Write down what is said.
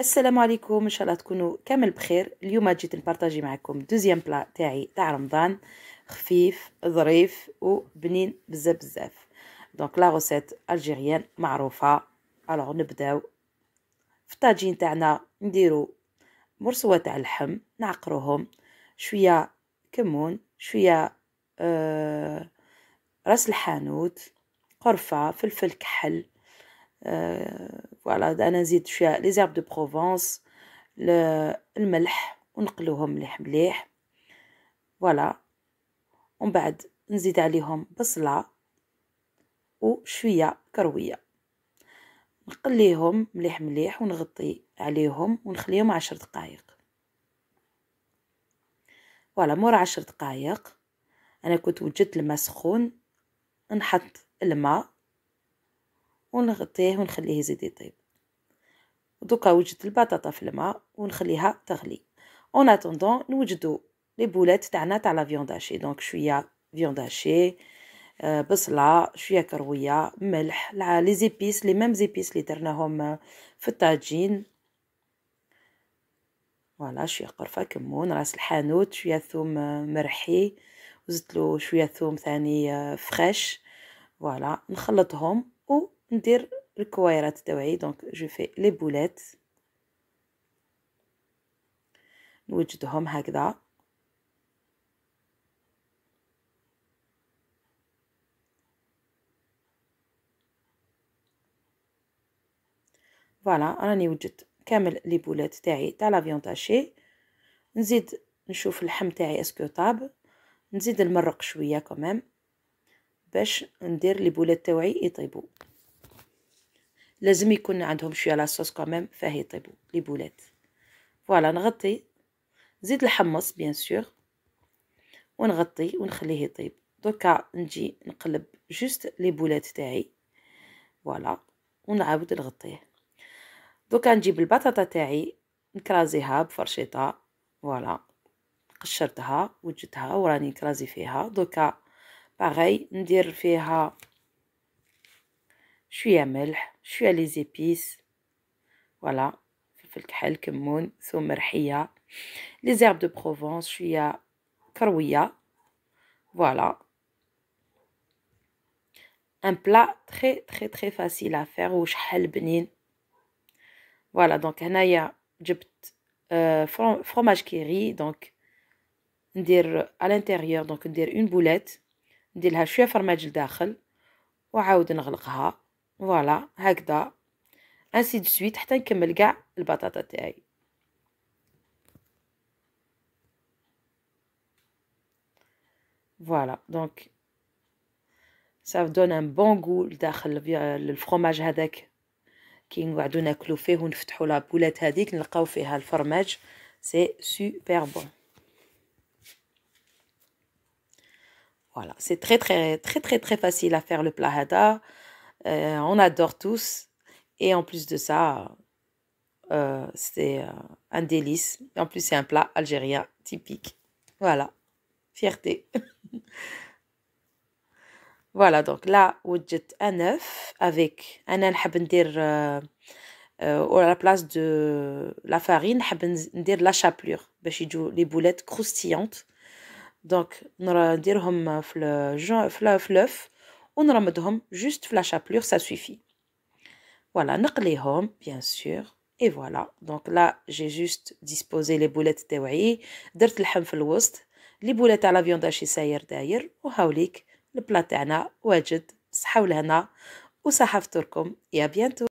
السلام عليكم ان شاء الله تكونوا كامل بخير اليوم جيت نبارطاجي معكم دوزيام بلا تاعي تاع رمضان خفيف ظريف وبنين بزاف بزاف دونك لا روسيت الجيريان معروفه الوغ نبداو في الطاجين تاعنا نديرو مرسوه تاع اللحم نعقروهم شويه كمون شويه آه راس الحانوت قرفه فلفل كحل فوالا آه، انا نزيد شويه لي زيرب دو بروفونس الملح ونقلوهم مليح مليح فوالا ومن بعد نزيد عليهم بصله وشويه كرويه نقليهم مليح مليح ونغطي عليهم ونخليهم عشر دقائق فوالا مور عشر دقائق انا كنت وجدت الماء سخون نحط الماء ونغطيه ونخليه يزيد يطيب دوكا وجدت البطاطا في الماء ونخليها تغلي اون اتوندون نوجدو لي بولات تاعنا تاع لا فيوند هاشي دونك شويه فيوند هاشي آه، بصله شويه كرويه ملح لي زيبيس لي ميم زيبيس لي درناهم آه، في الطاجين فوالا شويه قرفه كمون راس الحانوت شويه ثوم آه، مرحي وزدت شويه ثوم ثاني فريش فوالا نخلطهم ندير الكويرات تاوعي دونك جو في لي بولات نوجدهم هكذا فوالا راني وجدت كامل لي بولات تاعي تاع لافيون تاشي نزيد نشوف اللحم تاعي اسكو طاب نزيد نمرق شويه كمان باش ندير لي بولات تاوعي يطيبوا لازم يكون عندهم شويه لاصوص كوميم فاه يطيبوا لي بولات فوالا نغطي نزيد الحمص بيان سور ونغطي ونخليه يطيب دوكا نجي نقلب جوست لي بولات تاعي فوالا ونعاود نغطيه دوكا نجيب البطاطا تاعي نكرازيها بفرشيطه فوالا قشرتها وجدتها وراني نكرازي فيها دوكا باغي ندير فيها Je suis à melh, je suis à les épices. Voilà. Les herbes de Provence, je suis à karouia. Voilà. Un plat très très très facile à faire benin. Voilà, donc a euh, fromage kerry, donc ندير à l'intérieur donc ندير une boulette ندير لها شويه fromage voilà, هكذا انسي دو سويت حتى نكمل كاع البطاطا تاعي فوالا دونك goût دون ان بون غو داخل الفرماج هذاك كي نقعدو ناكلو فيه ونفتحو لابولات هذيك نلقاو فيها الفرماج Voilà, c'est très très très très très facile à faire le plat euh, on adore tous. Et en plus de ça, euh, c'est euh, un délice. En plus, c'est un plat algérien typique. Voilà. Fierté. voilà, donc là, widget un œuf avec un dire à la place de la farine, dire la chapelure. Les boulettes croustillantes. Donc, on va dire hum, l'œuf. On remet juste la chaplure, ça suffit. Voilà, on les bien sûr. Et voilà, donc là, j'ai juste disposé les boulettes de la viande au centre, les boulettes à la viande à chiseillère derrière, le plat ou là, et c'est tout, bon et à bientôt.